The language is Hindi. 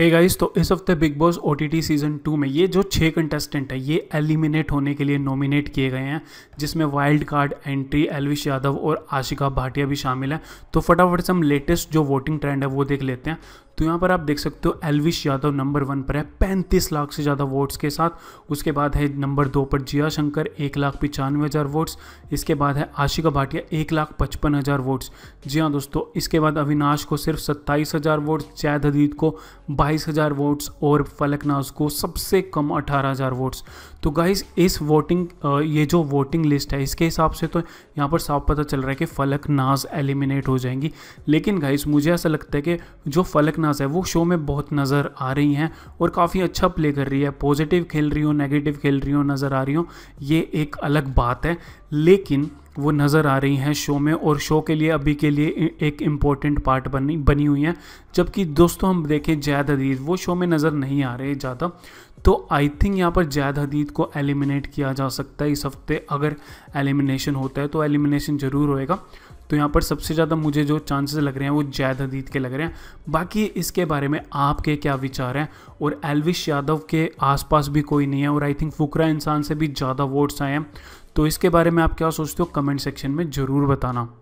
हे hey गाइस तो इस हफ्ते बिग बॉस ओ सीज़न टू में ये जो छः कंटेस्टेंट है ये एलिमिनेट होने के लिए नॉमिनेट किए गए हैं जिसमें wild card entry Elvish Yadav और आशिका भाटिया भी शामिल हैं तो फटाफट से हम लेटेस्ट जो वोटिंग ट्रेंड है वो देख लेते हैं तो यहाँ पर आप देख सकते हो एलविश यादव नंबर वन पर है पैंतीस लाख से ज़्यादा वोट्स के साथ उसके बाद है नंबर दो पर जिया शंकर एक लाख पचानवे हज़ार वोट्स इसके बाद है आशिका भाटिया एक लाख पचपन हज़ार वोट्स जी हाँ दोस्तों इसके बाद अविनाश को सिर्फ सत्ताईस हज़ार वोट्स जैद हदीद को बाईस हज़ार वोट्स और फलकनाज को सबसे कम अठारह हज़ार वोट्स तो गाइस इस वोटिंग ये जो वोटिंग लिस्ट है इसके हिसाब से तो यहाँ पर साफ पता चल रहा है कि फलकनाज एलिमिनेट हो जाएंगी लेकिन गाइस मुझे ऐसा लगता है कि जो फलकनाज है वो शो में बहुत नज़र आ रही हैं और काफ़ी अच्छा प्ले कर रही है पॉजिटिव खेल रही हो नेगेटिव खेल रही हो नज़र आ रही हो ये एक अलग बात है लेकिन वो नज़र आ रही हैं शो में और शो के लिए अभी के लिए एक इम्पॉर्टेंट पार्ट बनी बनी हुई हैं जबकि दोस्तों हम देखें जैद हदीद वो शो में नज़र नहीं आ रहे ज़्यादा तो आई थिंक यहाँ पर जैद हदीद को एलिमिनेट किया जा सकता है इस हफ्ते अगर एलिमिनेशन होता है तो एलिमिनेशन ज़रूर होएगा तो यहाँ पर सबसे ज़्यादा मुझे जो चांसेस लग रहे हैं वो जैद हदीद के लग रहे हैं बाकी इसके बारे में आपके क्या विचार हैं और एलविश यादव के आसपास भी कोई नहीं है और आई थिंक फुकरा इंसान से भी ज़्यादा वोट्स आए हैं तो इसके बारे में आप क्या सोचते हो कमेंट सेक्शन में ज़रूर बताना